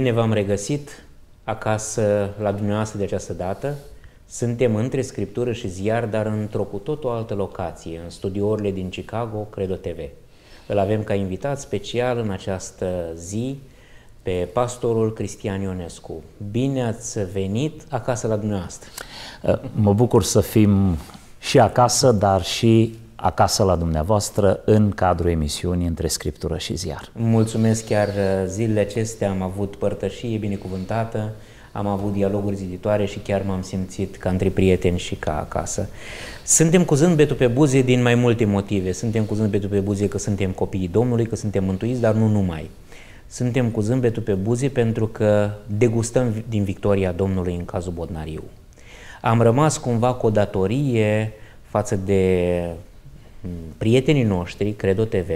Bine v-am regăsit acasă la dumneavoastră de această dată. Suntem între scriptură și ziar, dar într-o cu totul altă locație, în studiourile din Chicago, Credo TV. Îl avem ca invitat special în această zi pe pastorul Cristian Ionescu. Bine ați venit acasă la dumneavoastră! Mă bucur să fim și acasă, dar și acasă la dumneavoastră în cadrul emisiunii între scriptură și ziar. Mulțumesc chiar uh, zilele acestea am avut părtășie binecuvântată, am avut dialoguri ziditoare și chiar m-am simțit ca între prieteni și ca acasă. Suntem cu zâmbetul pe buze din mai multe motive. Suntem cu zâmbetul pe buze că suntem copiii Domnului, că suntem mântuiți, dar nu numai. Suntem cu zâmbetul pe buze pentru că degustăm din victoria Domnului în cazul Bodnariu. Am rămas cumva cu o datorie față de prietenii noștri, Credo TV,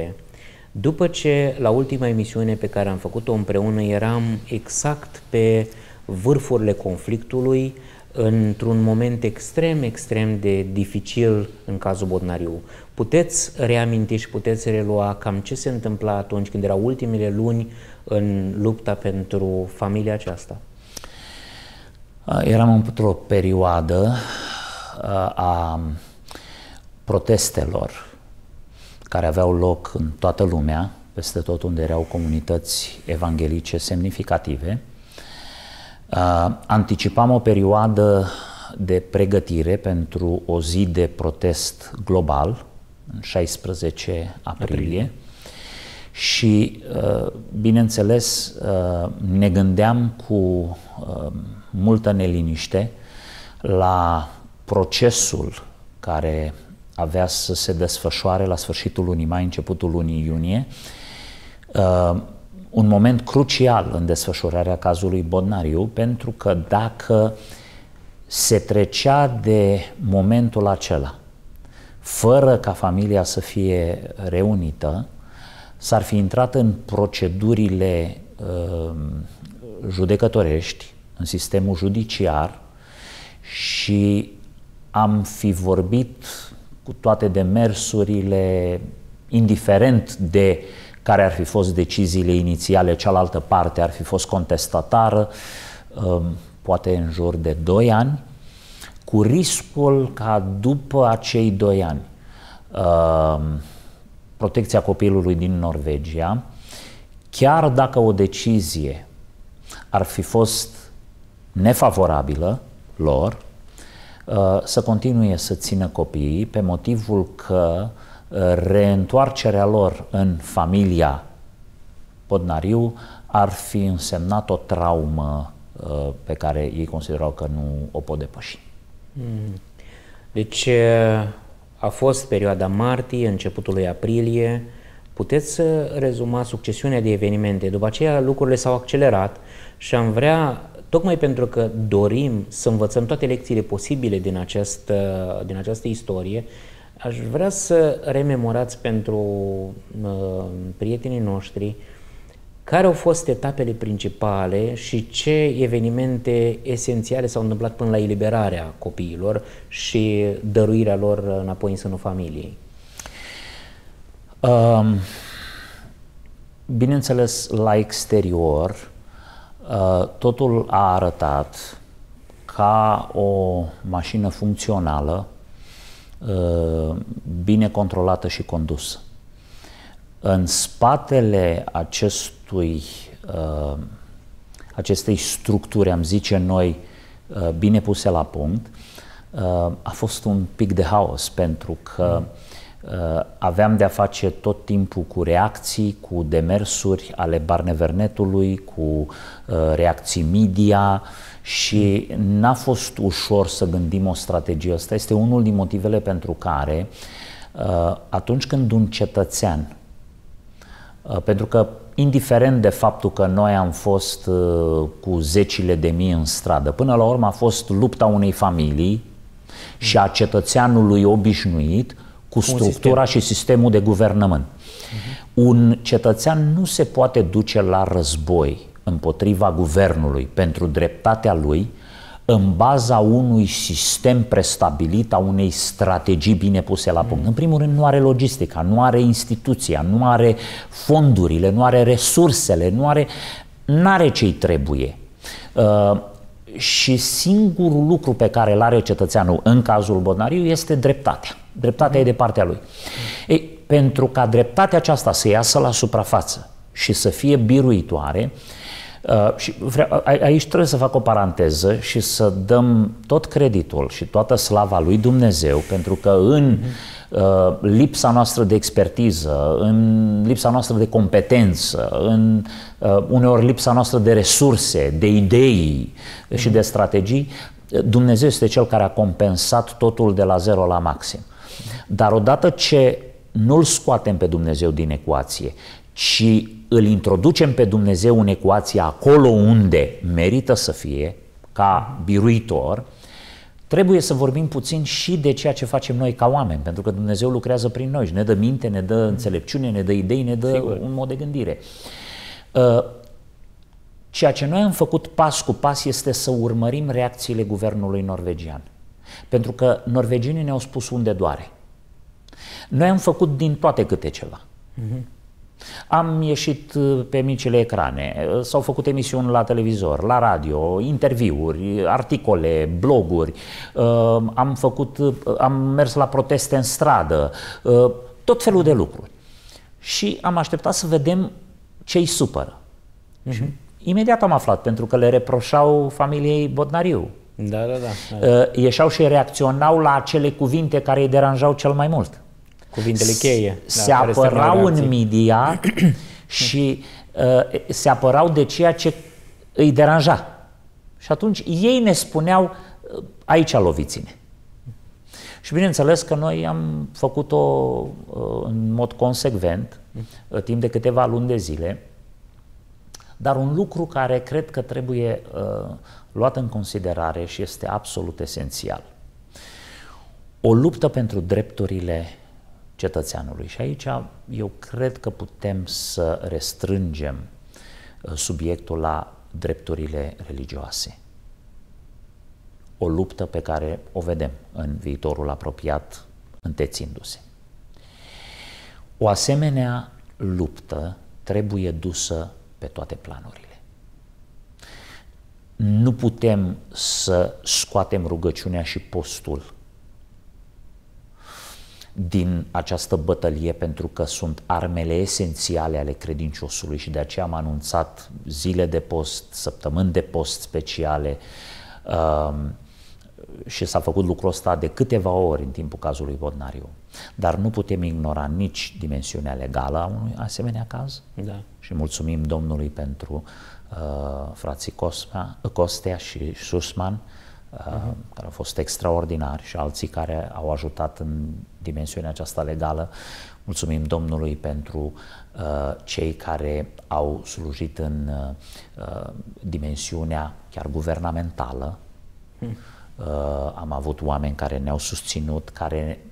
după ce la ultima emisiune pe care am făcut-o împreună eram exact pe vârfurile conflictului, într-un moment extrem, extrem de dificil în cazul Bodnariu. Puteți reaminti și puteți relua cam ce se întâmpla atunci când erau ultimele luni în lupta pentru familia aceasta? Eram într-o perioadă a protestelor care aveau loc în toată lumea, peste tot unde erau comunități evanghelice semnificative, uh, anticipam o perioadă de pregătire pentru o zi de protest global, în 16 aprilie, aprilie. și, uh, bineînțeles, uh, ne gândeam cu multă neliniște la procesul care avea să se desfășoare la sfârșitul lunii mai, începutul lunii iunie. Uh, un moment crucial în desfășurarea cazului Bodnariu, pentru că dacă se trecea de momentul acela, fără ca familia să fie reunită, s-ar fi intrat în procedurile uh, judecătorești, în sistemul judiciar și am fi vorbit cu toate demersurile, indiferent de care ar fi fost deciziile inițiale, cealaltă parte ar fi fost contestatară, um, poate în jur de 2 ani, cu riscul ca după acei 2 ani um, protecția copilului din Norvegia, chiar dacă o decizie ar fi fost nefavorabilă lor, Uh, să continue să țină copiii pe motivul că uh, reîntoarcerea lor în familia Podnariu ar fi însemnat o traumă uh, pe care ei considerau că nu o pot depăși. Hmm. Deci a fost perioada martie, începutul lui aprilie. Puteți să rezuma succesiunea de evenimente. După aceea lucrurile s-au accelerat și am vrea Tocmai pentru că dorim să învățăm toate lecțiile posibile din această, uh, din această istorie, aș vrea să rememorați pentru uh, prietenii noștri care au fost etapele principale și ce evenimente esențiale s-au întâmplat până la eliberarea copiilor și dăruirea lor înapoi în sânul familiei? Um, bineînțeles, la exterior, Uh, totul a arătat ca o mașină funcțională, uh, bine controlată și condusă. În spatele acestui, uh, acestei structuri, am zice noi, bine puse la punct, a fost un pic de haos, pentru că mm Uh, aveam de-a face tot timpul cu reacții, cu demersuri ale Barnevernetului, cu uh, reacții media și n-a fost ușor să gândim o strategie. Asta este unul din motivele pentru care uh, atunci când un cetățean, pentru că indiferent de faptul că noi am fost cu zecile de mii în stradă, până la urmă a fost lupta unei familii și a cetățeanului obișnuit cu structura sistem. și sistemul de guvernământ. Uh-huh. Un cetățean nu se poate duce la război împotriva guvernului pentru dreptatea lui în baza unui sistem prestabilit, a unei strategii bine puse la punct. Mm. În primul rând, nu are logistica, nu are instituția, nu are fondurile, nu are resursele, nu are, are ce-i trebuie. Uh, și singurul lucru pe care îl are cetățeanul în cazul Bonariu este dreptatea. Dreptatea e de partea lui. Ei, pentru ca dreptatea aceasta să iasă la suprafață și să fie biruitoare, Uh, și vreau, a, aici trebuie să fac o paranteză și să dăm tot creditul și toată slava lui Dumnezeu, pentru că în uh, lipsa noastră de expertiză, în lipsa noastră de competență, în uh, uneori lipsa noastră de resurse, de idei uh-huh. și de strategii, uh, Dumnezeu este cel care a compensat totul de la zero la maxim. Dar odată ce nu-L scoatem pe Dumnezeu din ecuație, ci îl introducem pe Dumnezeu în ecuația acolo unde merită să fie, ca biruitor, trebuie să vorbim puțin și de ceea ce facem noi ca oameni, pentru că Dumnezeu lucrează prin noi și ne dă minte, ne dă înțelepciune, ne dă idei, ne dă Sigur. un mod de gândire. Uh, ceea ce noi am făcut pas cu pas este să urmărim reacțiile guvernului norvegian. Pentru că norvegienii ne-au spus unde doare. Noi am făcut din toate câte ceva. Uh-huh. Am ieșit uh, pe micile ecrane, uh, s-au făcut emisiuni la televizor, la radio, interviuri, articole, bloguri, uh, am, făcut, am mers la proteste în stradă, tot felul de lucruri. Și am așteptat să vedem ce îi supără. Mm-hmm. Imediat am aflat, pentru că le reproșau familiei Bodnariu. Da, da, da. da. Ieșeau și reacționau la acele cuvinte care îi deranjau cel mai mult cuvintele cheie. Se apărau în media și uh, se apărau de ceea ce îi deranja. Și atunci ei ne spuneau, uh, aici loviți-ne. Și bineînțeles că noi am făcut-o uh, în mod consecvent, uh, timp de câteva luni de zile, dar un lucru care cred că trebuie uh, luat în considerare și este absolut esențial. O luptă pentru drepturile cetățeanului. Și aici eu cred că putem să restrângem uh, subiectul la drepturile religioase. O luptă pe care o vedem în viitorul apropiat întețindu-se. O asemenea luptă trebuie dusă pe toate planurile. Nu putem să scoatem rugăciunea și postul din această bătălie pentru că sunt armele esențiale ale credinciosului și de aceea am anunțat zile de post, săptămâni de post speciale um, și s-a făcut lucrul ăsta de câteva ori în timpul cazului Bodnariu. Dar nu putem ignora nici dimensiunea legală a unui asemenea caz da. și mulțumim Domnului pentru uh, frații Cosma, Costea și Susman care au fost extraordinari și alții care au ajutat în dimensiunea aceasta legală. Mulțumim Domnului pentru uh, cei care au slujit în uh, uh dimensiunea chiar guvernamentală. Hmm. Uh, am avut oameni care ne-au susținut, care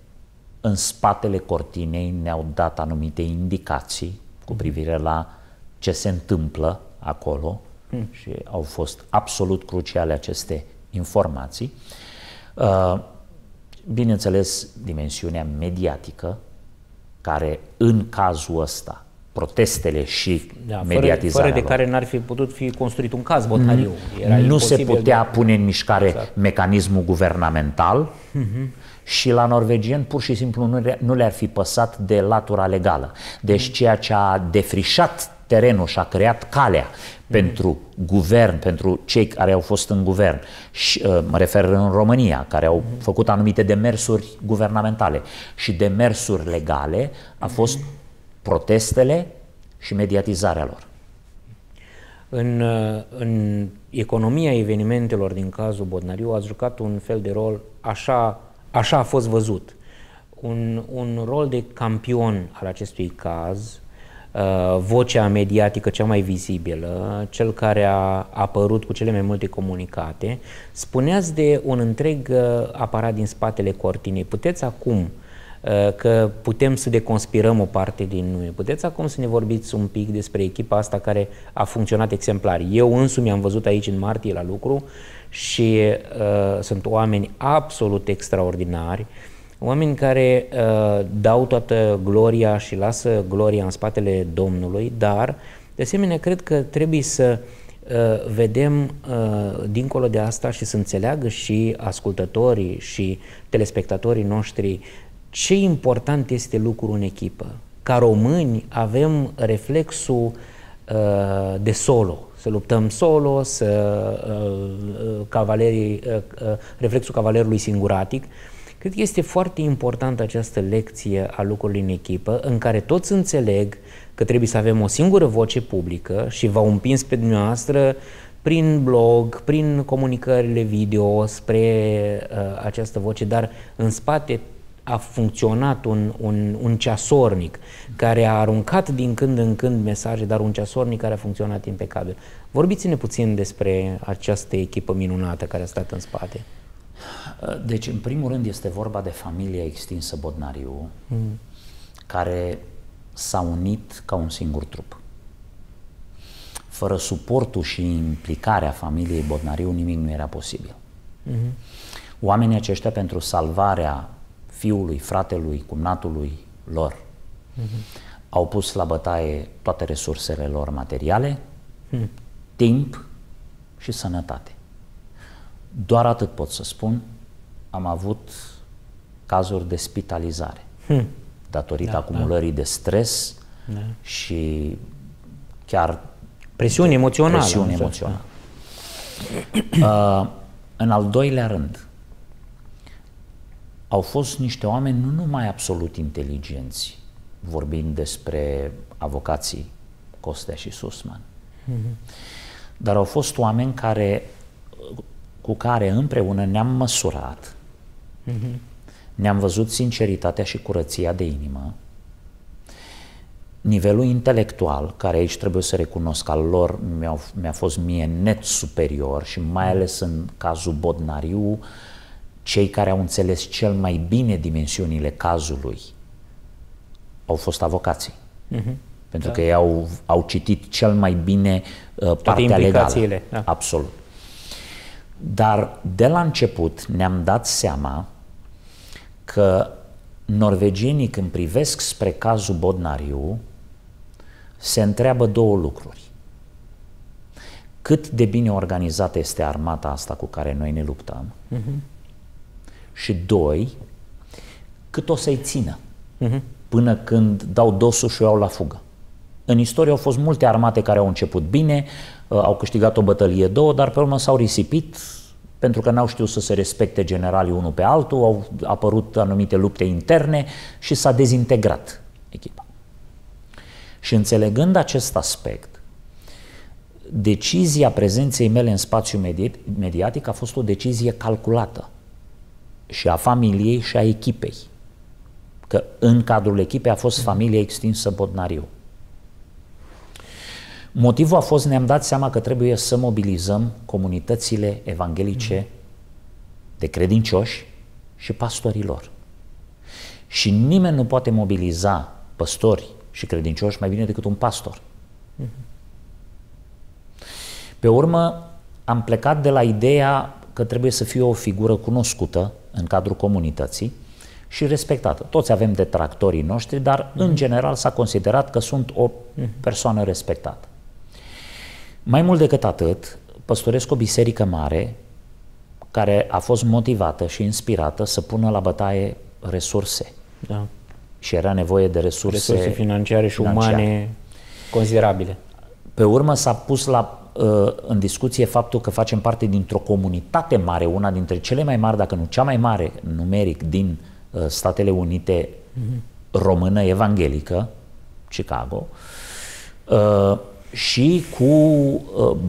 în spatele cortinei ne-au dat anumite indicații cu hmm. privire la ce se întâmplă acolo hmm. și au fost absolut cruciale aceste informații. Uh, bineînțeles, dimensiunea mediatică, care în cazul ăsta, protestele și da, mediatizarea fără, de lor. care n-ar fi putut fi construit un caz botariu. Mm. Era nu se putea de... Da. pune în mișcare exact. mecanismul guvernamental uh-huh. și la norvegieni pur și simplu nu, nu le-ar fi păsat de latura legală. Deci mm. ceea ce a defrișat terenul și a creat calea pentru guvern, pentru cei care au fost în guvern, și, uh, mă refer în România, care au făcut anumite demersuri guvernamentale și demersuri legale, a fost protestele și mediatizarea lor. În, uh, în economia evenimentelor din cazul Bodnariu a jucat un fel de rol, așa, așa a fost văzut, un, un rol de campion al acestui caz, Uh, vocea mediatică cea mai vizibilă, cel care a apărut cu cele mai multe comunicate, spuneați de un întreg uh, aparat din spatele cortinei. Puteți acum uh, că putem să deconspirăm o parte din noi. Puteți acum să ne vorbiți un pic despre echipa asta care a funcționat exemplar. Eu însumi am văzut aici în martie la lucru și uh, sunt oameni absolut extraordinari uh, Oameni care uh, dau toată gloria și lasă gloria în spatele Domnului, dar, de asemenea, cred că trebuie să uh, vedem uh, dincolo de asta și să înțeleagă și ascultătorii și telespectatorii noștri ce important este lucrul în echipă. Ca români avem reflexul uh, de solo, să luptăm solo, să, uh, uh cavalerii, uh, uh, reflexul cavalerului singuratic, uh, Cred că este foarte importantă această lecție a lucrurilor în echipă, în care toți înțeleg că trebuie să avem o singură voce publică și v-au împins pe dumneavoastră prin blog, prin comunicările video spre uh, această voce, dar în spate a funcționat un, un, un ceasornic care a aruncat din când în când mesaje, dar un ceasornic care a funcționat impecabil. Vorbiți-ne puțin despre această echipă minunată care a stat în spate. Uh, deci, în primul rând, este vorba de familia extinsă Bodnariu, mm. care s-a unit ca un singur trup. Fără suportul și implicarea familiei Bodnariu, nimic nu era posibil. Mm-hmm. Oamenii aceștia, pentru salvarea fiului, fratelui, cumnatului lor, mm-hmm. au pus la bătaie toate resursele lor materiale, mm. timp și sănătate. Doar atât pot să spun. Am avut cazuri de spitalizare hmm. datorită da, da. acumulării da. de stres da. și chiar presiune emoțională. Presiune emoțională. Da. Uh, în al doilea rând, au fost niște oameni nu numai absolut inteligenți, vorbind despre avocații Costea și Susman, mm-hmm. dar au fost oameni care cu care împreună ne-am măsurat, mm-hmm. ne-am văzut sinceritatea și curăția de inimă, nivelul intelectual, care aici trebuie să recunosc al lor mi-a, mi-a fost mie net superior și mai mhm. ales în cazul Bodnariu, cei care au înțeles cel mai bine dimensiunile cazului au fost avocații. Mm-hmm. Pentru da. că ei au, au citit cel mai bine uh, partea legală. Da. Absolut. Dar de la început ne-am dat seama că norvegienii când privesc spre cazul Bodnariu se întreabă două lucruri. Cât de bine organizată este armata asta cu care noi ne luptăm? Uh-huh. Și doi, cât o să-i țină uh-huh. până când dau dosul și o iau la fugă. În istorie au fost multe armate care au început bine, Uh, au câștigat o bătălie, două, dar pe urmă s-au risipit pentru că n-au știut să se respecte generalii unul pe altul, au apărut anumite lupte interne și s-a dezintegrat echipa. Și înțelegând acest aspect, decizia prezenței mele în spațiu mediatic a fost o decizie calculată și a familiei și a echipei. Că în cadrul echipei a fost familia extinsă Bodnariu. Motivul a fost, ne-am dat seama că trebuie să mobilizăm comunitățile evanghelice mm-hmm. de credincioși și pastorilor. Și nimeni nu poate mobiliza păstori și credincioși mai bine decât un pastor. Mm-hmm. Pe urmă, am plecat de la ideea că trebuie să fie o figură cunoscută în cadrul comunității și respectată. Toți avem detractorii noștri, dar mm-hmm. în general s-a considerat că sunt o mm-hmm. persoană respectată. Mai mult decât atât, păstoresc o biserică mare care a fost motivată și inspirată să pună la bătaie resurse. Da. Și era nevoie de resurse, resurse financiare și umane considerabile. Pe urmă s-a pus la, uh, în discuție faptul că facem parte dintr-o comunitate mare, una dintre cele mai mari, dacă nu cea mai mare numeric din uh, Statele Unite mm-hmm. română evanghelică, Chicago. Uh, și cu uh,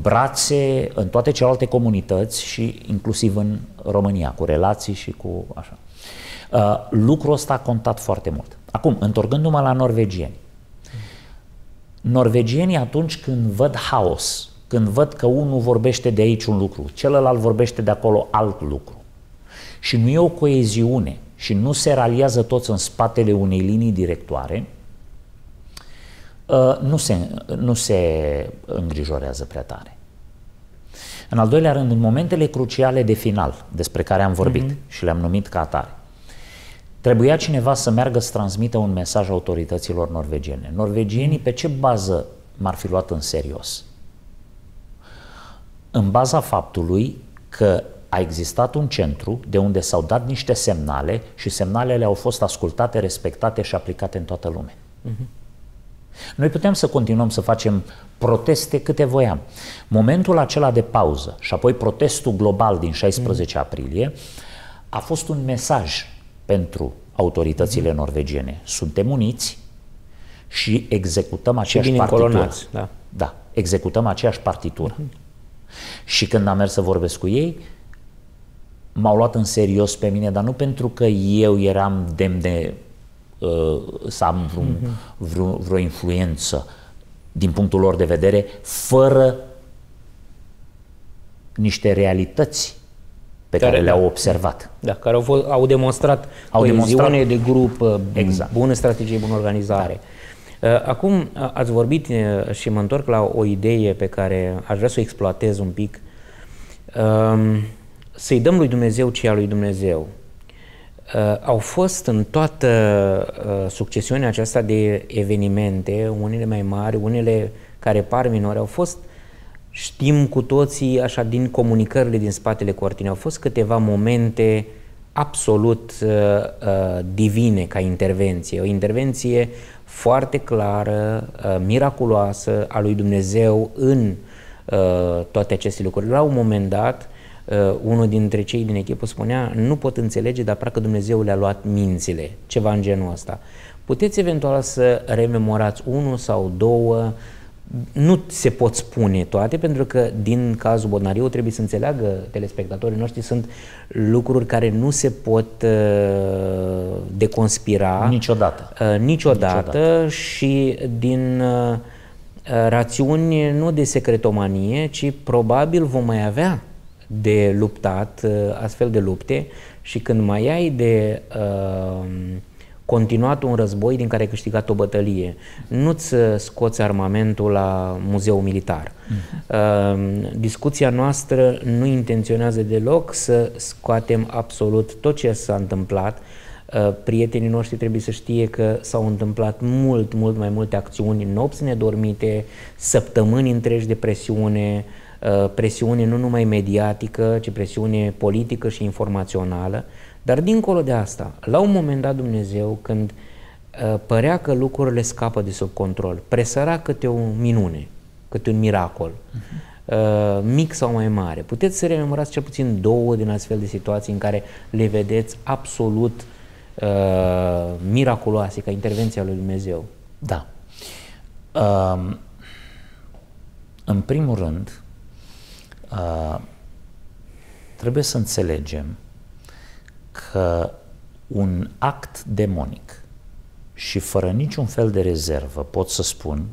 brațe în toate celelalte comunități și inclusiv în România, cu relații și cu așa. Uh, lucrul ăsta a contat foarte mult. Acum, întorcându-mă la norvegieni. Norvegienii atunci când văd haos, când văd că unul vorbește de aici un lucru, celălalt vorbește de acolo alt lucru și nu e o coeziune și nu se raliază toți în spatele unei linii directoare, Uh, nu se, nu se îngrijorează prea tare. În al doilea rând, în momentele cruciale de final, despre care am vorbit uh-huh. și le-am numit ca atare, trebuia cineva să meargă să transmită un mesaj autorităților norvegiene. Norvegienii pe ce bază m-ar fi luat în serios? În baza faptului că a existat un centru de unde s-au dat niște semnale și semnalele au fost ascultate, respectate și aplicate în toată lumea. Uh-huh. Noi putem să continuăm să facem proteste câte voiam. Momentul acela de pauză și apoi protestul global din 16 mhm. aprilie a fost un mesaj pentru autoritățile mhm. norvegiene. Suntem uniți și executăm aceeași și partitură. Da. da, executăm aceeași partitură. Uh-huh. Și când am mers să vorbesc cu ei, m-au luat în serios pe mine, dar nu pentru că eu eram demn de Uh, să am vreun, mhm. vreo, vreo influență din punctul lor de vedere, fără niște realități pe care, care le-au da. observat. Da, care au, au demonstrat au demonstrat de grup, uh, exact. bună strategie, bună organizare. Da. Uh, acum ați vorbit și mă întorc la o idee pe care aș vrea să o exploatez un pic. Um, să-i dăm lui Dumnezeu ce a lui Dumnezeu. Uh, au fost în toată uh, succesiunea aceasta de evenimente, unele mai mari, unele care par minore, au fost, știm cu toții, așa, din comunicările din spatele cortinei, au fost câteva momente absolut uh, uh, divine ca intervenție, o intervenție foarte clară, uh, miraculoasă a lui Dumnezeu în uh, toate aceste lucruri. La un moment dat, Uh, unul dintre cei din echipă spunea, nu pot înțelege, dar parcă Dumnezeu le-a luat mințile, ceva în genul ăsta. Puteți eventual să rememorați unul sau două, nu se pot spune toate, pentru că din cazul Bodnariu trebuie să înțeleagă telespectatorii noștri, sunt lucruri care nu se pot uh, deconspira niciodată. Uh, niciodată, niciodată și din uh, rațiuni nu de secretomanie, ci probabil vom mai avea de luptat uh, astfel de lupte și când mai ai de uh, continuat un război din care ai câștigat o bătălie, nu-ți uh, scoți armamentul la muzeu militar. Mm. Uh, discuția noastră nu intenționează deloc să scoatem absolut tot ce s-a întâmplat, uh, prietenii noștri trebuie să știe că s-au întâmplat mult, mult mai multe acțiuni, nopți nedormite, săptămâni întregi de presiune, Uh, presiune nu numai mediatică, ci presiune politică și informațională. Dar dincolo de asta, la un moment dat Dumnezeu, când uh, părea că lucrurile scapă de sub control, presăra câte o minune, câte un miracol, uh-huh. mic sau mai mare. Puteți să rememorați cel puțin două din astfel de situații în care le vedeți absolut uh, miraculoase, ca intervenția lui Dumnezeu. Da. Uh, în primul rând, Uh, trebuie să înțelegem că un act demonic și fără niciun fel de rezervă pot să spun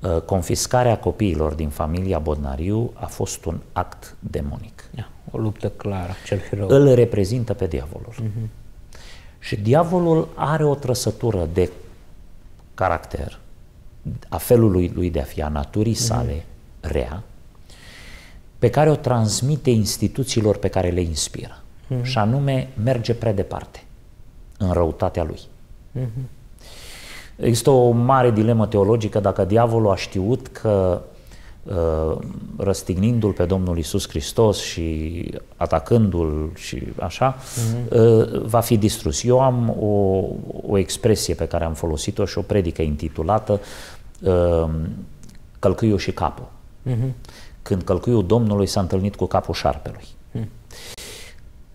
uh, confiscarea copiilor din familia Bodnariu a fost un act demonic. Da, o luptă clară, cel rău. Îl reprezintă pe diavolul. Uh-huh. Și diavolul are o trăsătură de caracter, a felului lui de a fi, a naturii mhm. sale, uh-huh. rea, pe care o transmite instituțiilor pe care le inspiră. Mm-hmm. Și anume, merge prea departe în răutatea lui. Mm-hmm. Există o mare dilemă teologică dacă diavolul a știut că ă, răstignindu-l pe Domnul Isus Hristos și atacându-l și așa, mm-hmm. va fi distrus. Eu am o, o expresie pe care am folosit-o și o predică intitulată ă, Călcâiul și capul. Mm-hmm când călcuiul Domnului s-a întâlnit cu capul șarpelui. Hmm.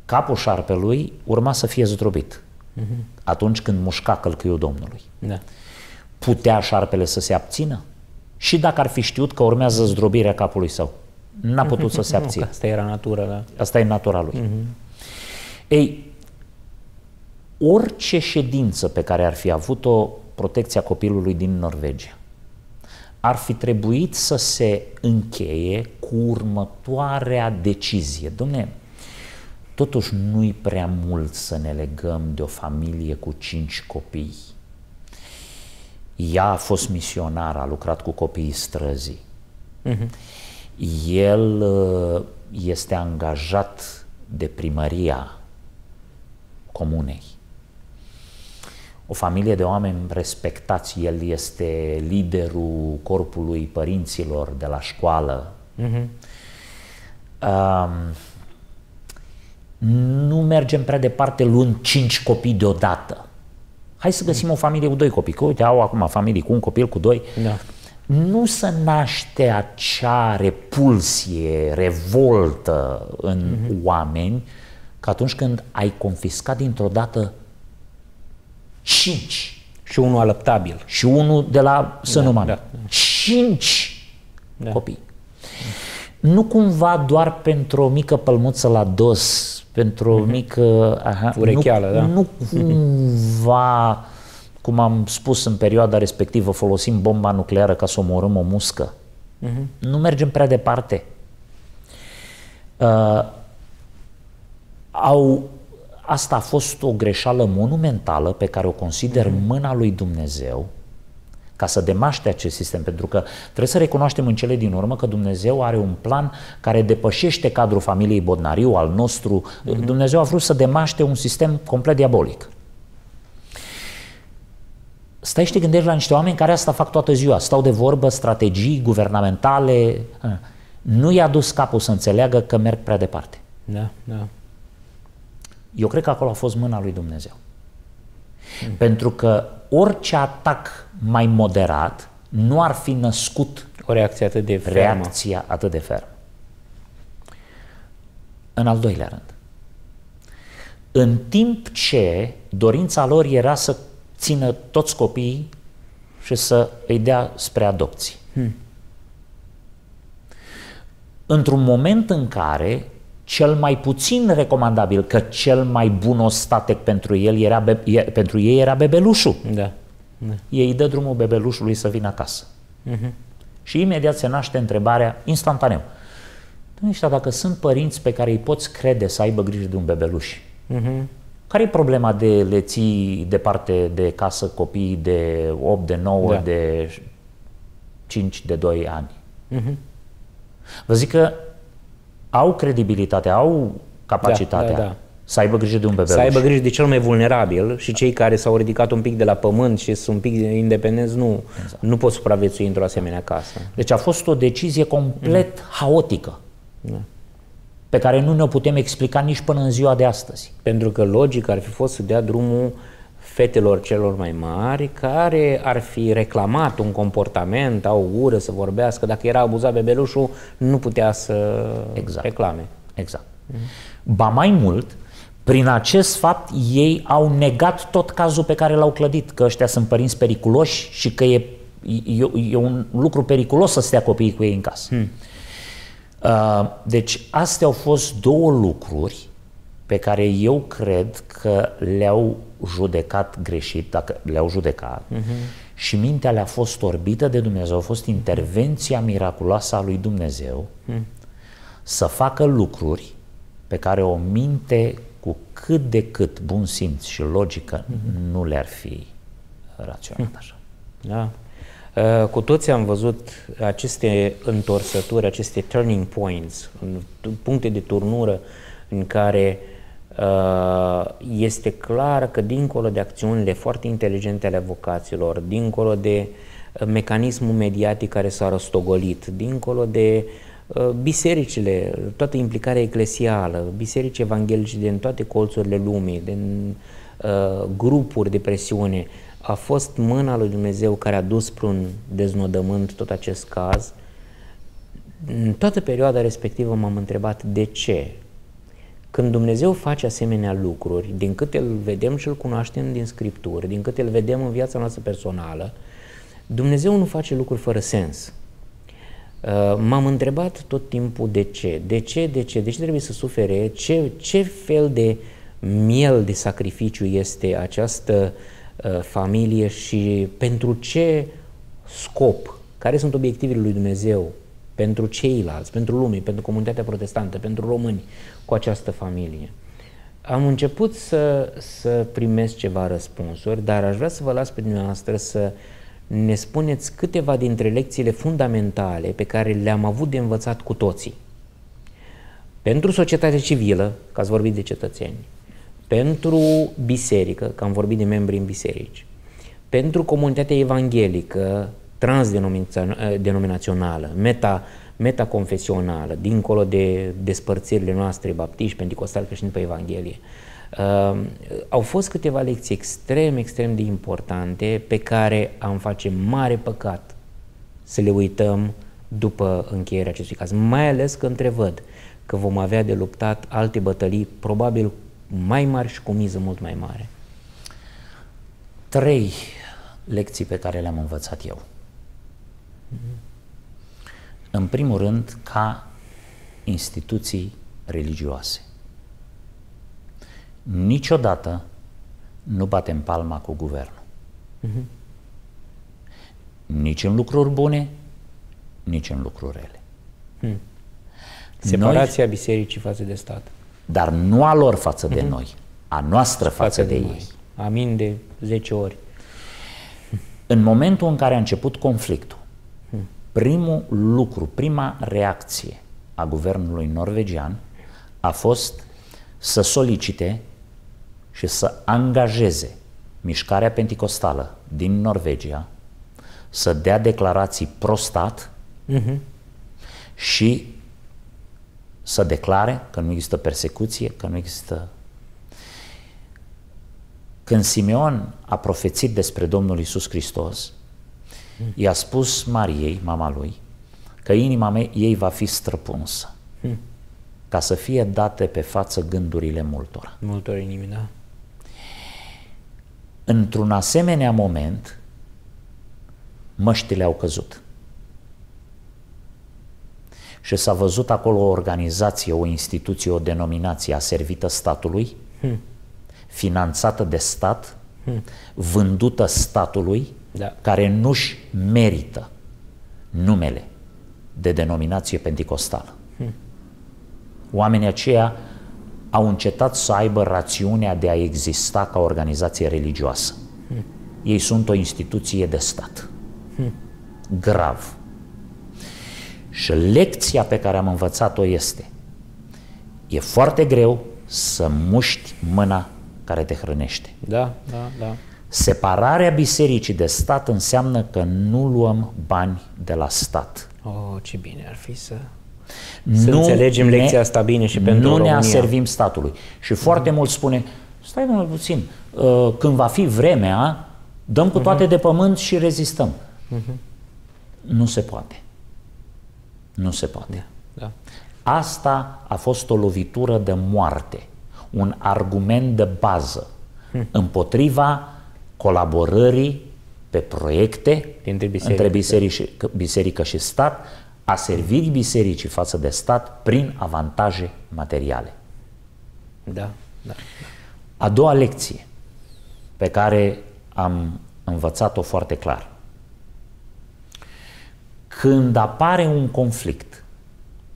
Capul șarpelui urma să fie zdrobit hmm. atunci când mușca călcuiul Domnului. Da. Putea șarpele să se abțină? Și dacă ar fi știut că urmează zdrobirea capului său, n-a putut să se abțină. asta era natura. Da. Asta e natura lui. Mm-hmm. Ei, orice ședință pe care ar fi avut-o protecția copilului din Norvegia, ar fi trebuit să se încheie cu următoarea decizie. Dom'le, totuși nu-i prea mult să ne legăm de o familie cu cinci copii. Ea a fost misionară, a lucrat cu copiii străzii. Uh-huh. El ă, este angajat de primăria comunei o familie de oameni respectați, el este liderul corpului părinților de la școală. Mm-hmm. Um, nu mergem prea departe luând cinci copii deodată. Hai să găsim o familie cu doi copii. Că uite, au acum familii cu un copil, cu doi. Da. Nu să naște acea repulsie, revoltă în mm-hmm. oameni, că atunci când ai confiscat dintr-o dată Cinci. Și unul alăptabil. Și unul de la sănuman. Da, da, da. Cinci da. copii. Nu cumva doar pentru o mică pălmuță la dos, pentru o mhm. mică... Aha, Urecheală, nu, da. Nu cumva, cum am spus în perioada respectivă, folosim bomba nucleară ca să omorâm o muscă. Uh-huh. Nu mergem prea departe. Uh, au Asta a fost o greșeală monumentală pe care o consider mhm. mâna lui Dumnezeu ca să demaște acest sistem, pentru că trebuie să recunoaștem în cele din urmă că Dumnezeu are un plan care depășește cadrul familiei Bodnariu, al nostru. Mm-hmm. Dumnezeu a vrut să demaște un sistem complet diabolic. Stai și te gândești la niște oameni care asta fac toată ziua, stau de vorbă, strategii guvernamentale. Da. Nu i-a dus capul să înțeleagă că merg prea departe. Da, da. Eu cred că acolo a fost mâna lui Dumnezeu. Mm. Pentru că orice atac mai moderat nu ar fi născut o reacție atât de fermă. Reacția atât de fermă. În al doilea rând, în timp ce dorința lor era să țină toți copiii și să îi dea spre adopții. Hmm. Într-un moment în care cel mai puțin recomandabil, că cel mai bun ostatec pentru, el era be- e, pentru ei era bebelușul. Da. da. Ei dă drumul bebelușului să vină acasă. Uh-huh. Și imediat se naște întrebarea, instantaneu, Dumnezeu, dacă sunt părinți pe care îi poți crede să aibă grijă de un bebeluș, uh-huh. care e problema de le ții departe de casă copii de 8, de 9, da. de 5, de 2 ani? Uh-huh. Vă zic că au credibilitatea, au capacitatea da, da, da. să aibă grijă de un bebeluș. Să aibă grijă de cel mai vulnerabil și cei care s-au ridicat un pic de la pământ și sunt un pic independenți nu, exact. nu pot supraviețui într-o asemenea casă. Deci a fost o decizie complet mm. haotică. Da pe care nu ne-o putem explica nici până în ziua de astăzi. Pentru că logic ar fi fost să dea drumul fetelor celor mai mari care ar fi reclamat un comportament, au ură să vorbească, dacă era abuzat bebelușul, nu putea să exact. reclame. Exact. Ba mai mult, prin acest fapt ei au negat tot cazul pe care l-au clădit, că ăștia sunt părinți periculoși și că e, e, e un lucru periculos să stea copiii cu ei în casă. Hmm. Uh, deci astea au fost două lucruri pe care eu cred că le-au judecat greșit, dacă le-au judecat, uh-huh. și mintea le-a fost orbită de Dumnezeu, a fost intervenția miraculoasă a lui Dumnezeu uh-huh. să facă lucruri pe care o minte cu cât de cât bun simț și logică uh-huh. nu le-ar fi raționat așa. Da. Uh, cu toți am văzut aceste întorsături, aceste turning points, puncte de turnură în care uh, Uh, este clar că dincolo de acțiunile foarte inteligente ale avocaților, dincolo de uh, mecanismul mediatic care s-a răstogolit, dincolo de uh, bisericile, toată implicarea eclesială, biserici evanghelice din toate colțurile lumii, din grupuri de presiune, a fost mâna lui Dumnezeu care a dus spre un deznodământ tot acest caz. În toată perioada respectivă m-am întrebat de ce, când Dumnezeu face asemenea lucruri, din cât îl vedem și îl cunoaștem din Scripturi, din cât îl vedem în viața noastră personală, Dumnezeu nu face lucruri fără sens. Uh, m-am întrebat tot timpul de ce, de ce, de ce, de ce trebuie să sufere, ce, ce fel de miel de sacrificiu este această uh, familie și pentru ce scop, care sunt obiectivele lui Dumnezeu pentru ceilalți, pentru lume, pentru comunitatea protestantă, pentru români cu această familie. Am început să, să primesc ceva răspunsuri, dar aș vrea să vă las pe dumneavoastră să ne spuneți câteva dintre lecțiile fundamentale pe care le-am avut de învățat cu toții. Pentru societatea civilă, că ați vorbit de cetățeni, pentru biserică, că am vorbit de membri în biserici, pentru comunitatea evanghelică, transdenominațională, eh, meta, metaconfesională, dincolo de despărțirile noastre, baptiști, pentecostali, creștini pe Evanghelie. Uh, au fost câteva lecții extrem, extrem de importante pe care am face mare păcat să le uităm după încheierea acestui caz. Mai ales că întrevăd că vom avea de luptat alte bătălii, probabil mai mari și cu miză mult mai mare. Trei lecții pe care le-am învățat eu. În primul rând, ca instituții religioase. Niciodată nu batem palma cu guvernul. Uh-huh. Nici în lucruri bune, nici în lucruri rele. Hmm. Separația noi, bisericii față de stat. Dar nu a lor față uh-huh. de mhm. noi, a noastră față, față de, de ei. Amin de 10 ori. În momentul în care a început conflictul, Primul lucru, prima reacție a guvernului norvegian a fost să solicite și să angajeze mișcarea penticostală din Norvegia să dea declarații prostat uh-huh. și să declare că nu există persecuție, că nu există. Când Simeon a profețit despre Domnul Isus Hristos, I-a spus Mariei, mama lui, că inima mea, ei va fi străpunsă. Hmm. Ca să fie date pe față gândurile multora. Multor inimi, da. Într-un asemenea moment, măștile au căzut. Și s-a văzut acolo o organizație, o instituție, o denominație aservită statului, hmm. finanțată de stat, hmm. vândută statului, da. care nu-și merită numele de denominație penticostală. Hmm. Oamenii aceia au încetat să aibă rațiunea de a exista ca organizație religioasă. Hmm. Ei sunt o instituție de stat. Hmm. Grav. Și lecția pe care am învățat-o este e foarte greu să muști mâna care te hrănește. Da, da, da. Separarea bisericii de stat înseamnă că nu luăm bani de la stat. Oh, ce bine ar fi să, să nu înțelegem ne, lecția asta bine și pentru Nu România. ne aservim statului. Și foarte mm. mult spune, stai mai puțin, uh, când va fi vremea, dăm cu toate mm-hmm. de pământ și rezistăm. Mm-hmm. Nu se poate. Nu se poate. Da, da. Asta a fost o lovitură de moarte, un argument de bază hm. împotriva colaborării pe proiecte dintre biserică, între biserică, biserică și stat, a servirii bisericii față de stat prin avantaje materiale. Da, da. A doua lecție pe care am învățat-o foarte clar. Când apare un conflict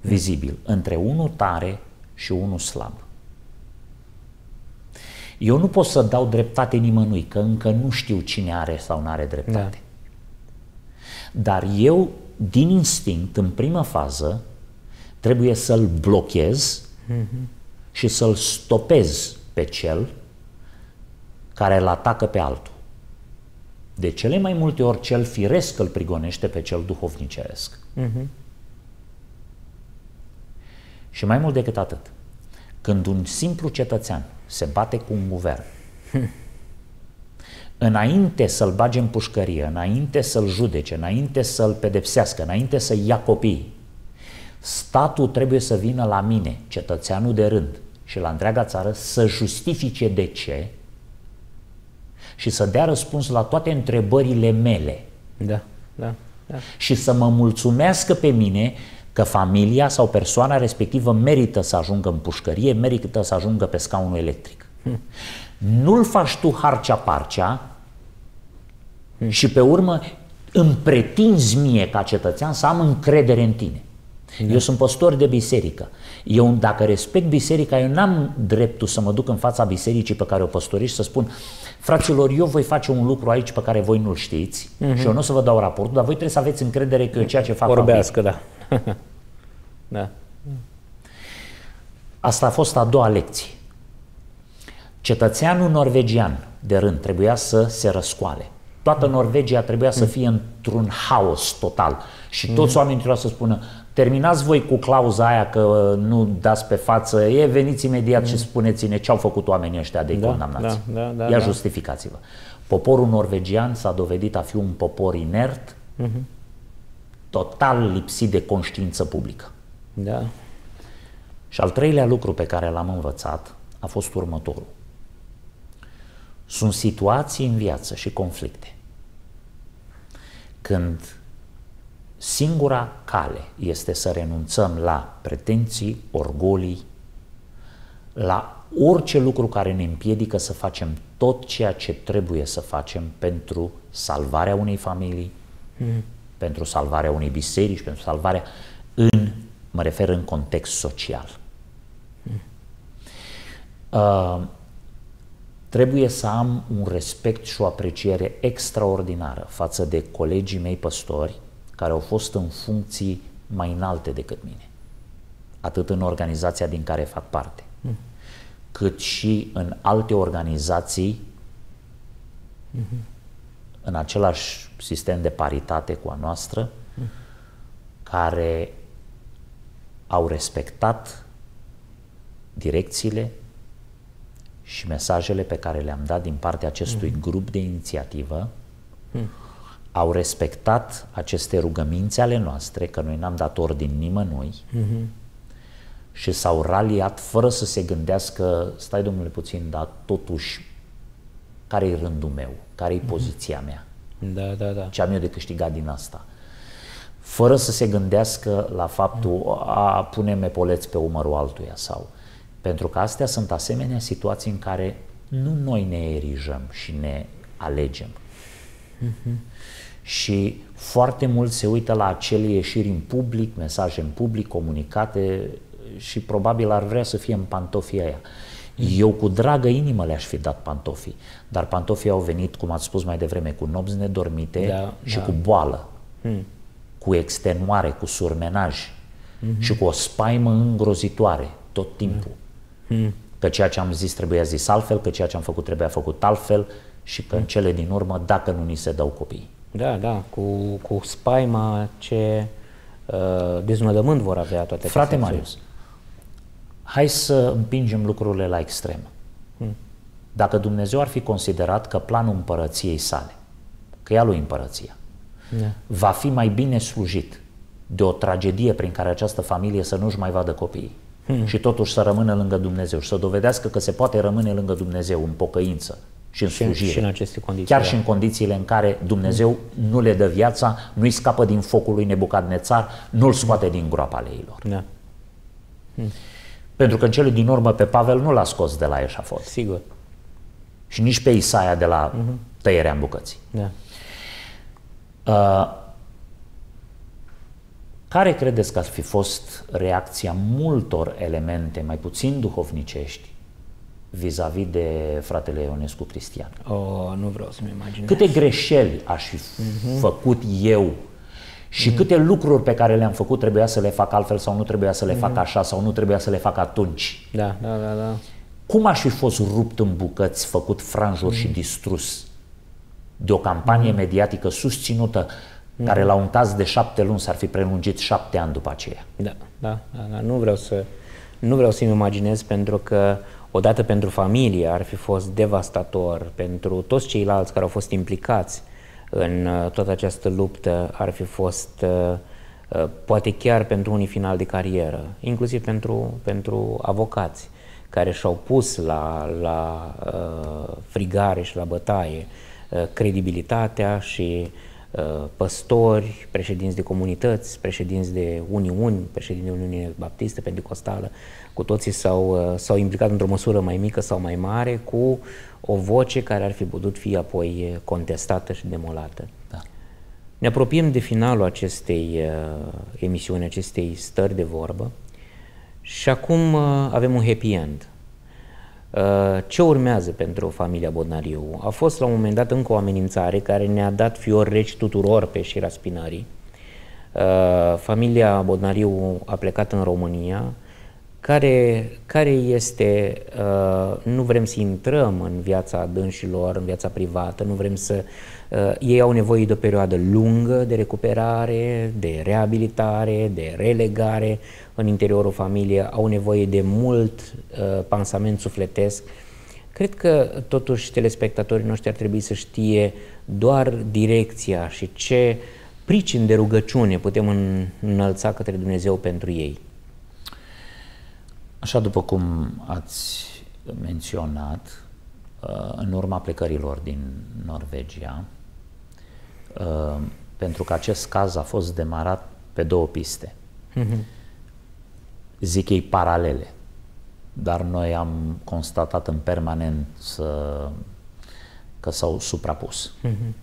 vizibil între unul tare și unul slab, eu nu pot să dau dreptate nimănui, că încă nu știu cine are sau nu are dreptate. Da. Dar eu, din instinct, în prima fază, trebuie să-l blochez mm-hmm. și să-l stopez pe cel care îl atacă pe altul. De cele mai multe ori, cel firesc îl prigonește pe cel duhovnicesc. Mm-hmm. Și mai mult decât atât, când un simplu cetățean se bate cu un guvern. Înainte să-l bage în pușcărie, înainte să-l judece, înainte să-l pedepsească, înainte să ia copii, statul trebuie să vină la mine, cetățeanul de rând, și la întreaga țară să justifice de ce și să dea răspuns la toate întrebările mele. Da, da. Da. Și să mă mulțumească pe mine că familia sau persoana respectivă merită să ajungă în pușcărie, merită să ajungă pe scaunul electric. Hmm. Nu-l faci tu harcea-parcea hmm. și pe urmă îmi pretinzi mie ca cetățean să am încredere în tine. Da. Eu sunt păstor de biserică. Eu, dacă respect biserica, eu n-am dreptul să mă duc în fața bisericii pe care o păstoriști să spun, fraților, eu voi face un lucru aici pe care voi nu-l știți uh-huh. și eu nu o să vă dau raportul, dar voi trebuie să aveți încredere că ceea ce fac Vorbească, da. da. Asta a fost a doua lecție. Cetățeanul norvegian, de rând, trebuia să se răscoale. Toată mm. Norvegia trebuia să mm. fie într-un haos total. Și mm. toți oamenii trebuia să spună, terminați voi cu clauza aia că uh, nu dați pe față, e, veniți imediat și spuneți-ne ce au făcut oamenii ăștia de da, condamnați. Da, da, da, Ia da. justificați-vă. Poporul norvegian s-a dovedit a fi un popor inert, uh-huh total lipsit de conștiință publică. Da. Și al treilea lucru pe care l-am învățat a fost următorul. Sunt situații în viață și conflicte când singura cale este să renunțăm la pretenții, orgolii, la orice lucru care ne împiedică să facem tot ceea ce trebuie să facem pentru salvarea unei familii, mm pentru salvarea unei biserici, pentru salvarea în, mă refer, în context social. Uh, trebuie să am un respect și o apreciere extraordinară față de colegii mei păstori care au fost în funcții mai înalte decât mine, atât în organizația din care fac parte, mm. cât și în alte organizații mm-hmm în același sistem de paritate cu a noastră, care au respectat direcțiile și mesajele pe care le-am dat din partea acestui mm. grup de inițiativă, mm. au respectat aceste rugăminți ale noastre, că noi n-am dat ordini nimănui, mm-hmm. și s-au raliat fără să se gândească, stai domnule puțin, dar totuși, care e rândul meu? care e poziția mea. Da, da, da. Ce am eu de câștigat din asta. Fără să se gândească la faptul a pune mepoleți pe umărul altuia sau... Pentru că astea sunt asemenea situații în care nu noi ne erijăm și ne alegem. Uh-huh. Și foarte mult se uită la acele ieșiri în public, mesaje în public, comunicate și probabil ar vrea să fie în pantofii aia. Uh, eu cu dragă inimă le-aș fi dat pantofii, dar pantofii au venit, cum ați spus mai devreme, cu nopți nedormite da, și da. cu boală, hmm. cu extenuare, cu surmenaj hmm și cu o spaimă îngrozitoare tot hmm. timpul. Hmm. Că ceea ce am zis trebuia zis altfel, că ceea ce am făcut trebuia făcut altfel și că hmm. în cele din urmă, dacă nu ni se dau copii. Da, da, cu, cu spaima ce uh, deznădământ vor avea toate Frate Marius, hai să împingem lucrurile la extrem. Hmm. Dacă Dumnezeu ar fi considerat că planul împărăției sale, că ea lui împărăția, yeah. Da. va fi mai bine slujit de o tragedie prin care această familie să nu-și mai vadă copiii hmm. și totuși să rămână lângă Dumnezeu și să dovedească că se poate rămâne lângă Dumnezeu în pocăință și în și, slujire. Și în aceste condiții. Chiar da. și în condițiile în care Dumnezeu hmm. nu le dă viața, nu-i scapă din focul lui nețar, nu-l scoate hmm. din groapa leilor. Da. Hmm. Pentru că în cele din urmă pe Pavel nu l-a scos de la eșafot. Sigur. Și nici pe Isaia de la uh-huh. tăierea în bucăți. Da. Uh, care credeți că ar fi fost reacția multor elemente mai puțin duhovnicești vis-a-vis de fratele Ionescu Cristian? Oh, nu vreau să-mi imaginez. Câte greșeli aș fi uh-huh. făcut eu și mm. câte lucruri pe care le-am făcut trebuia să le fac altfel sau nu trebuia să le mm. fac așa sau nu trebuia să le fac atunci. Da, da, da. da. Cum aș fi fost rupt în bucăți, făcut franjuri mm. și distrus de o campanie mm. mediatică susținută mm. care la un caz de șapte luni s-ar fi prelungit șapte ani după aceea. Da, da, da, da. nu vreau să nu vreau să-mi imaginez pentru că odată pentru familie ar fi fost devastator, pentru toți ceilalți care au fost implicați, în uh, toată această luptă ar fi fost uh, uh, poate chiar pentru unii final de carieră, inclusiv pentru, pentru avocați care și-au pus la, la frigare și la bătaie credibilitatea și Uh, păstori, președinți de comunități, președinți de uniuni, președinți de Uniune Baptistă, Pentecostală, cu toții s-au, uh, s-au implicat într-o măsură mai mică sau mai mare cu o voce care ar fi putut fi apoi uh, contestată și demolată. Da. Ne apropiem de finalul acestei emisiuni, acestei stări de vorbă și acum avem un happy end. Uh, ce urmează pentru familia Bodnariu? A fost la un moment dat încă o amenințare care ne-a dat fior reci tuturor pe șira spinării. Uh, familia Bodnariu a plecat în România. Care, care este, uh, nu vrem să intrăm în viața dânșilor, în viața privată, nu vrem să... Ei au nevoie de o perioadă lungă de recuperare, de reabilitare, de relegare, în interiorul familiei, au nevoie de mult uh, pansament sufletesc. Cred că totuși telespectatorii noștri ar trebui să știe doar direcția și ce pricin de rugăciune putem înălța către Dumnezeu pentru ei. Așa după cum ați menționat, uh, în urma plecărilor din Norvegia, uh, pentru că acest caz a fost demarat pe două piste. Mm-hmm zic ei, paralele. Dar noi am constatat în permanent că s-au suprapus. Mm-hmm.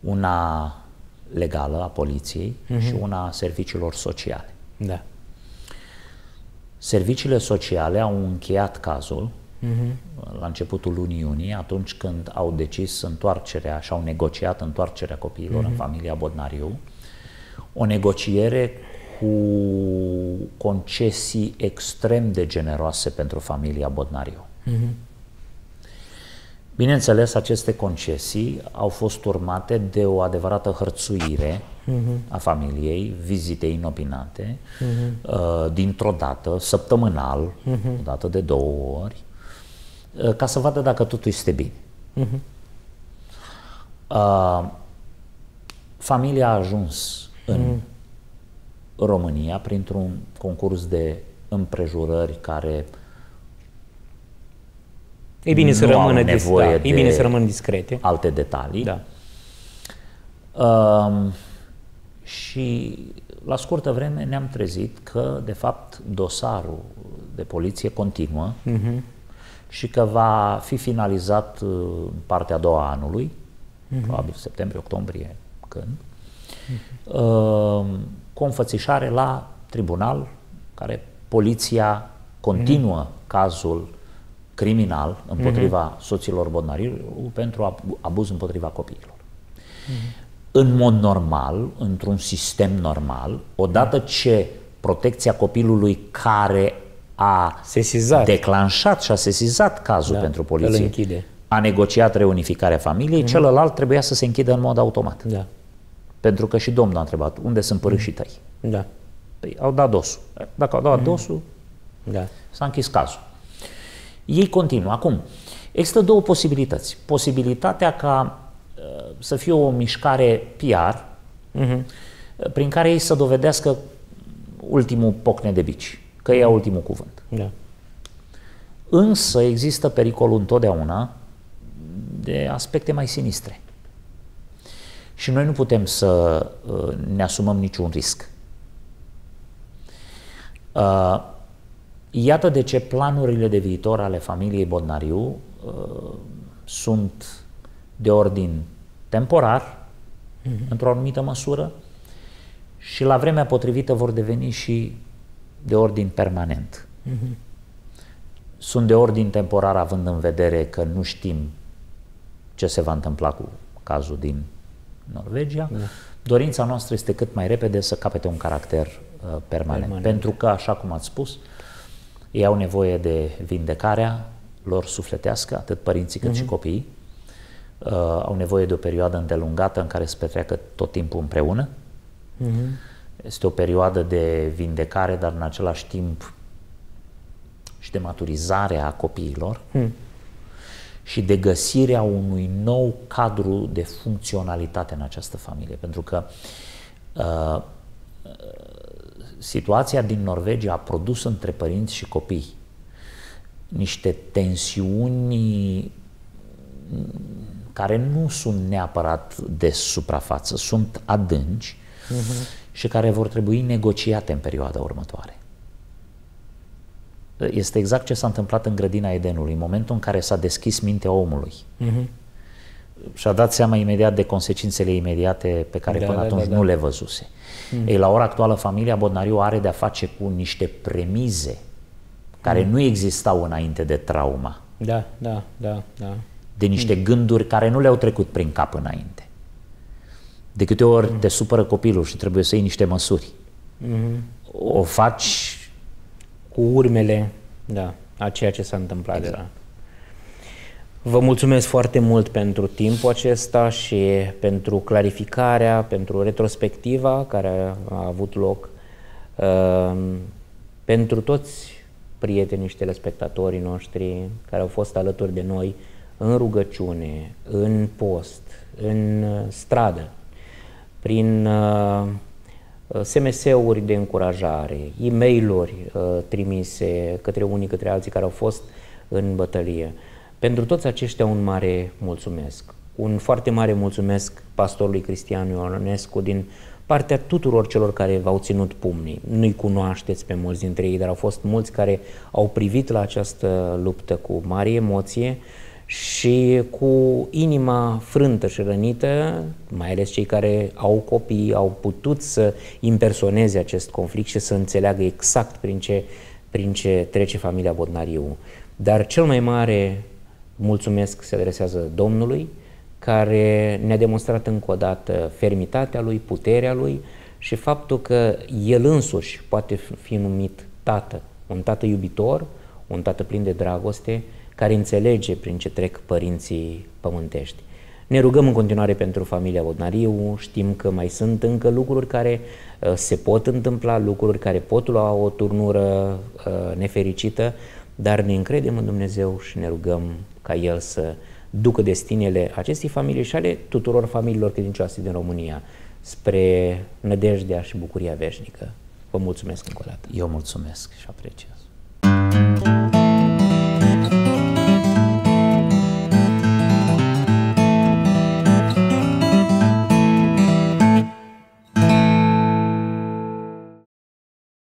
Una legală a poliției mm-hmm. și una a serviciilor sociale. Da. Serviciile sociale au încheiat cazul mm-hmm. la începutul lunii iunie, atunci când au decis întoarcerea și au negociat întoarcerea copiilor mm-hmm. în familia Bodnariu. O negociere cu concesii extrem de generoase pentru familia Bodnariu. Mm-hmm. Bineînțeles, aceste concesii au fost urmate de o adevărată hărțuire mm-hmm. a familiei, vizite inopinate, mm-hmm. dintr-o dată, săptămânal, mm-hmm. o dată de două ori, uh, ca să vadă dacă totul este bine. Mm-hmm. Uh, familia a ajuns în mm-hmm România printr-un concurs de împrejurări care e bine nu să rămână nevoie dis, da, e bine să rămână discrete. Alte detalii. Da. Uh, și la scurtă vreme ne-am trezit că, de fapt, dosarul de poliție continuă uh-huh. și că va fi finalizat uh, în partea a doua anului, uh-huh. probabil septembrie, octombrie, când. Uh-huh. Uh, cu o înfățișare la tribunal, care poliția continuă mm-hmm. cazul criminal împotriva mm-hmm. soților Bodnariu pentru abuz împotriva copiilor. Mm-hmm. În mod normal, într-un sistem normal, odată mhm. ce protecția copilului care a sesizat. declanșat și a sesizat cazul da, pentru poliție, a negociat reunificarea familiei, mm-hmm. celălalt trebuia să se închidă în mod automat. Da. Pentru că și Domnul a întrebat, unde sunt părâșii tăi? Da. Păi au dat dosul. Dacă au dat mm. dosul, da. s-a închis cazul. Ei continuă. Acum, există două posibilități. Posibilitatea ca uh, să fie o mișcare PR, mm-hmm. prin care ei să dovedească ultimul pocne de bici, că e ia ultimul cuvânt. Da. Însă există pericolul întotdeauna de aspecte mai sinistre și noi nu putem să uh, ne asumăm niciun risc. Uh, iată de ce planurile de viitor ale familiei Bodnariu uh, sunt de ordin temporar, mm-hmm. într-o anumită măsură, și la vremea potrivită vor deveni și de ordin permanent. Mm-hmm. Sunt de ordin temporar având în vedere că nu știm ce se va întâmpla cu cazul din Norvegia. Da. Dorința noastră este cât mai repede să capete un caracter uh, permanent. permanent. Pentru că, așa cum ați spus, ei au nevoie de vindecarea lor sufletească, atât părinții cât uh-huh. și mhm. copiii. Uh, au nevoie de o perioadă îndelungată în care să petreacă tot timpul împreună. Uh-huh. Este o perioadă de vindecare, dar în același timp și de maturizare a copiilor. Uh-huh și de găsirea unui nou cadru de funcționalitate în această familie. Pentru că uh, situația din Norvegia a produs între părinți și copii niște tensiuni care nu sunt neapărat de suprafață, sunt adânci uh-huh. și care vor trebui negociate în perioada următoare. Uh, este exact ce s-a întâmplat în grădina Edenului, în momentul în care s-a deschis mintea omului. Uh-huh. Și-a dat seama imediat de consecințele imediate pe care da, până da, atunci da, da. nu le văzuse. Uh-huh. Ei, la ora actuală, familia Bodnariu are de-a face cu niște premize care uh-huh. nu existau înainte de trauma. Da, da, da, da. De niște uh-huh. gânduri care nu le-au trecut prin cap înainte. De câte ori uh-huh. te supără copilul și trebuie să iei niște măsuri, uh-huh. o faci cu urmele da, a ceea ce s-a întâmplat exact. Da. Vă mulțumesc foarte mult pentru timpul acesta și pentru clarificarea, pentru retrospectiva care a avut loc, uh, pentru toți prietenii și telespectatorii noștri care au fost alături de noi în rugăciune, în post, în stradă, prin uh, Uh, SMS-uri de încurajare, e mail uh, trimise către unii, către alții care au fost în bătălie. Pentru toți aceștia un mare mulțumesc. Un foarte mare mulțumesc pastorului Cristian Ionescu din partea tuturor celor care v-au ținut pumnii. Nu-i cunoașteți pe mulți dintre ei, dar au fost mulți care au privit la această luptă cu mare emoție și cu inima frântă și rănită, mai ales cei care au copii, au putut să impersoneze acest conflict și să înțeleagă exact prin ce, prin ce trece familia Bodnariu. Dar cel mai mare mulțumesc se adresează Domnului, care ne-a demonstrat încă o dată fermitatea lui, puterea lui și faptul că el însuși poate fi numit tată, un tată iubitor, un tată plin de dragoste, care înțelege prin ce trec părinții pământești. Ne rugăm în continuare pentru familia Odnariu, știm că mai sunt încă lucruri care uh, se pot întâmpla, lucruri care pot lua o turnură uh, nefericită, dar ne încredem în Dumnezeu și ne rugăm ca El să ducă destinele acestei familii și ale tuturor familiilor credincioase din România spre nădejdea și bucuria veșnică. Vă mulțumesc încă o dată. Eu mulțumesc și apreciez.